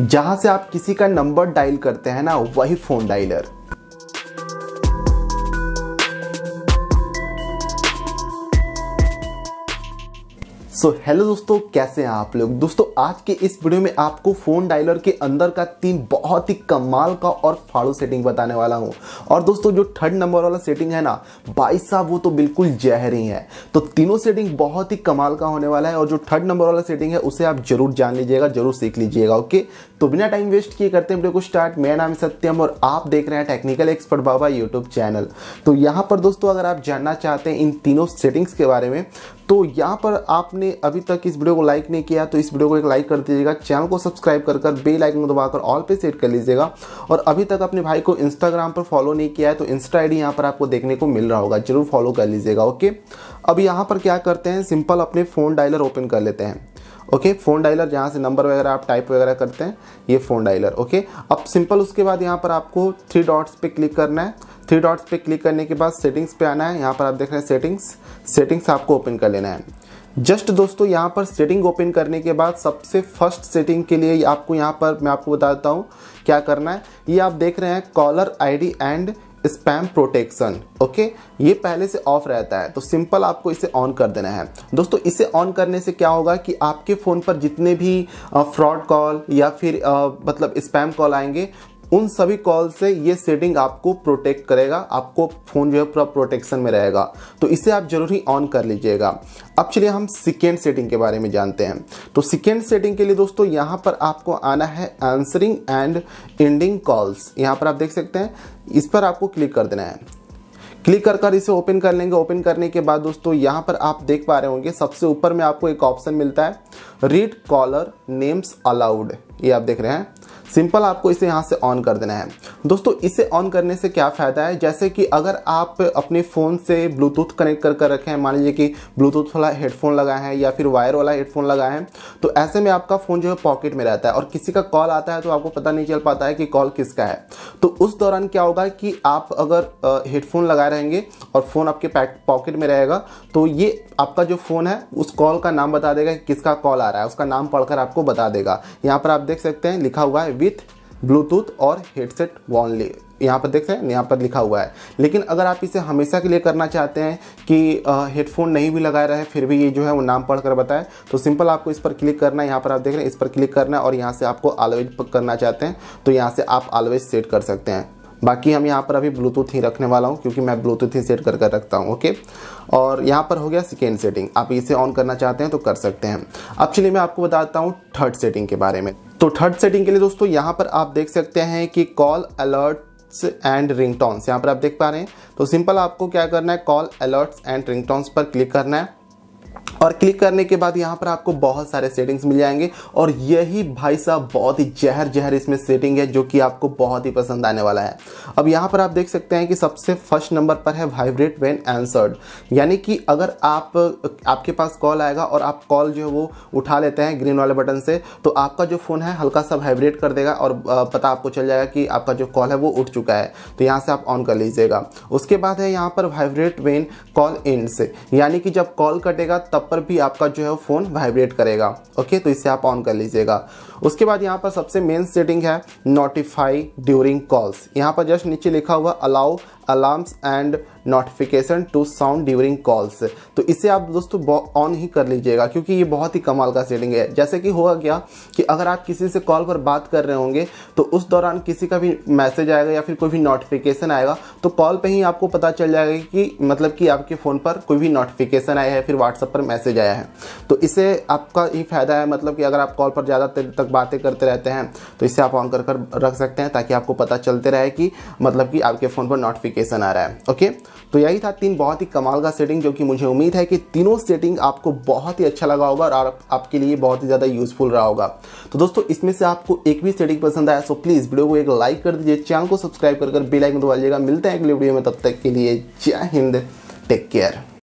जहां से आप किसी का नंबर डायल करते हैं ना वही phone dialer so so, hello दोस्तों कैसे हैं आप लोग दोस्तों आज के इस वीडियो में आपको फ़ोन डायलर के अंदर का तीन बहुत ही कमाल का और फाड़ू सेटिंग बताने वाला हूं और दोस्तों जो थर्ड नंबर वाला सेटिंग है ना भाई साहब वो तो बिल्कुल जहरी है तो तीनों सेटिंग बहुत ही कमाल का होने वाला है और जो थर्ड नंबर वाला सेटिंग है उसे आप जरूर जान लीजिएगा जरूर सीख लीजिएगा ओके तो बिना टाइम वेस्ट किए करते हैं वीडियो को स्टार्ट मेरा नाम सत्यम और आप देख रहे हैं technical expert Baba YouTube channel तो यहाँ पर दोस्तों अगर आप जानना चाहते हैं इन तीनों सेटिंग्स के बारे में तो यहाँ पर आपने अभी तक इस वीडियो को लाइक नहीं किया तो इस वीडियो को एक लाइक कर दीजिएगा चैनल को सब्सक्राइब कर कर बेल आइकन को दबाकर ऑल पे सेट कर लीजिएगा और अभी तक अपने भाई को इंस्टाग्राम पर फॉलो नहीं किया है तो इंस्टा आई यहाँ पर आपको देखने को मिल रहा होगा जरूर फॉलो कर लीजिएगा ओके अब यहाँ पर क्या करते हैं सिंपल अपने फ़ोन डायलर ओपन कर लेते हैं ओके फ़ोन डायलर जहाँ से नंबर वगैरह आप टाइप वगैरह करते हैं ये फ़ोन डायलर ओके अब सिंपल उसके बाद यहाँ पर आपको थ्री डॉट्स पे क्लिक करना है थ्री डॉट्स पे क्लिक करने के बाद सेटिंग्स पे आना है यहाँ पर आप देख रहे हैं सेटिंग्स सेटिंग्स आपको ओपन कर लेना है जस्ट दोस्तों यहाँ पर सेटिंग ओपन करने के बाद सबसे फर्स्ट सेटिंग के लिए आपको यहाँ पर मैं आपको बता देता हूँ क्या करना है ये आप देख रहे हैं caller ID and spam protection okay ये पहले से ऑफ रहता है तो सिंपल आपको इसे ऑन कर देना है दोस्तों इसे ऑन करने से क्या होगा कि आपके फ़ोन पर जितने भी फ्रॉड कॉल या फिर मतलब स्पैम कॉल आएंगे उन सभी कॉल से ये सेटिंग आपको प्रोटेक्ट करेगा आपको फ़ोन जो है पूरा प्रोटेक्शन में रहेगा तो इसे आप जरूर ही ऑन कर लीजिएगा अब चलिए हम सिकेंड सेटिंग के बारे में जानते हैं तो सिकेंड सेटिंग के लिए दोस्तों यहाँ पर आपको आना है आंसरिंग एंड एंडिंग कॉल्स यहाँ पर आप देख सकते हैं इस पर आपको क्लिक कर देना है क्लिक कर कर इसे ओपन कर लेंगे ओपन करने के बाद दोस्तों यहाँ पर आप देख पा रहे होंगे सबसे ऊपर में आपको एक ऑप्शन मिलता है रीड कॉलर नेम्स अलाउड ये आप देख रहे हैं सिंपल आपको इसे यहाँ से ऑन कर देना है दोस्तों इसे ऑन करने से क्या फ़ायदा है जैसे कि अगर आप अपने फ़ोन से ब्लूटूथ कनेक्ट कर कर रखें मान लीजिए कि ब्लूटूथ वाला हेडफोन लगाए हैं या फिर वायर वाला हेडफोन लगाए हैं तो ऐसे में आपका फ़ोन जो है पॉकेट में रहता है और किसी का कॉल आता है तो आपको पता नहीं चल पाता है कि कॉल किसका है तो उस दौरान क्या होगा कि आप अगर हेडफोन लगाए रहेंगे और फ़ोन आपके पॉकेट में रहेगा तो ये आपका जो फ़ोन है उस कॉल का नाम बता देगा कि किसका कॉल आ रहा है उसका नाम पढ़कर आपको बता देगा यहाँ पर आप देख सकते हैं लिखा हुआ है विथ ब्लूटूथ और हेडसेट वॉनली यहाँ पर देख रहे हैं यहाँ पर लिखा हुआ है लेकिन अगर आप इसे हमेशा के लिए करना चाहते हैं कि हेडफोन नहीं भी लगाए रहे फिर भी ये जो है वो नाम पढ़कर कर बताएं तो सिंपल आपको इस पर क्लिक करना है यहाँ पर आप देख रहे हैं इस पर क्लिक करना है और यहाँ से आपको ऑलवेज करना चाहते हैं तो यहाँ से आप ऑलवेज सेट कर सकते हैं बाकी हम यहाँ पर अभी ब्लूटूथ ही रखने वाला हूँ क्योंकि मैं ब्लूटूथ ही सेट कर कर रखता हूँ ओके और यहाँ पर हो गया सेकेंड सेटिंग आप इसे ऑन करना चाहते हैं तो कर सकते हैं अब चलिए मैं आपको बताता हूँ थर्ड सेटिंग के बारे में तो थर्ड सेटिंग के लिए दोस्तों यहां पर आप देख सकते हैं कि कॉल अलर्ट्स एंड रिंगटोन्स यहां पर आप देख पा रहे हैं तो सिंपल आपको क्या करना है कॉल अलर्ट्स एंड रिंगटोन्स पर क्लिक करना है और क्लिक करने के बाद यहाँ पर आपको बहुत सारे सेटिंग्स मिल जाएंगे और यही भाई साहब बहुत ही जहर जहर इसमें सेटिंग है जो कि आपको बहुत ही पसंद आने वाला है अब यहाँ पर आप देख सकते हैं कि सबसे फर्स्ट नंबर पर है वाइब्रेट वेन एंसर्ड यानी कि अगर आप आपके पास कॉल आएगा और आप कॉल जो है वो उठा लेते हैं ग्रीन वाले बटन से तो आपका जो फ़ोन है हल्का सा वाइब्रेट कर देगा और पता आपको चल जाएगा कि आपका जो कॉल है वो उठ चुका है तो यहाँ से आप ऑन कर लीजिएगा उसके बाद है यहाँ पर वाइब्रेट वेन कॉल एंड से यानी कि जब कॉल कटेगा तब पर भी आपका जो है फ़ोन वाइब्रेट करेगा ओके तो इसे आप ऑन कर लीजिएगा उसके बाद यहाँ पर सबसे मेन सेटिंग है नोटिफाई ड्यूरिंग कॉल्स यहाँ पर जस्ट नीचे लिखा हुआ allow alarms and notification to sound during calls तो इसे आप दोस्तों ऑन ही कर लीजिएगा क्योंकि ये बहुत ही कमाल का सेटिंग है जैसे कि होगा क्या कि अगर आप किसी से कॉल पर बात कर रहे होंगे तो उस दौरान किसी का भी मैसेज आएगा या फिर कोई भी नोटिफिकेशन आएगा तो कॉल पे ही आपको पता चल जाएगा कि मतलब कि आपके फ़ोन पर कोई भी नोटिफिकेशन आया है फिर व्हाट्सअप पर मैसेज आया है तो इसे आपका ही फायदा है मतलब कि अगर आप कॉल पर ज़्यादा देर तक बातें करते रहते हैं तो इससे आप ऑन कर कर रख सकते हैं ताकि आपको पता चलते रहे कि मतलब कि आपके फ़ोन पर नोटिफिकेशन आ रहा है ओके तो यही था तीन बहुत ही कमाल का सेटिंग जो कि मुझे उम्मीद है कि तीनों सेटिंग आपको बहुत ही अच्छा लगा होगा और आप, आपके लिए बहुत ही ज़्यादा यूज़फुल रहा होगा तो दोस्तों इसमें से आपको एक भी सेटिंग पसंद आया तो प्लीज़ वीडियो को एक लाइक कर दीजिए चैनल को सब्सक्राइब कर बेलाइकन दबा लीजिएगा मिलते हैं अगले वीडियो में तब तक के लिए जय हिंद टेक केयर